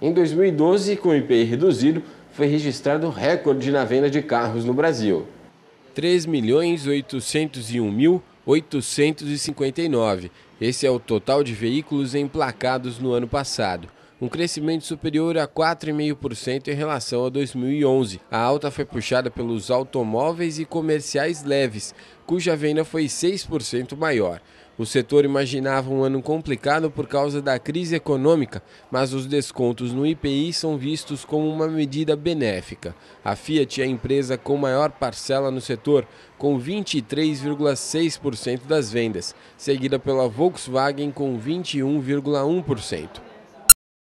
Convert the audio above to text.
Em 2012, com o IPI reduzido, foi registrado recorde na venda de carros no Brasil. 3.801.859. Esse é o total de veículos emplacados no ano passado um crescimento superior a 4,5% em relação a 2011. A alta foi puxada pelos automóveis e comerciais leves, cuja venda foi 6% maior. O setor imaginava um ano complicado por causa da crise econômica, mas os descontos no IPI são vistos como uma medida benéfica. A Fiat é a empresa com maior parcela no setor, com 23,6% das vendas, seguida pela Volkswagen com 21,1%.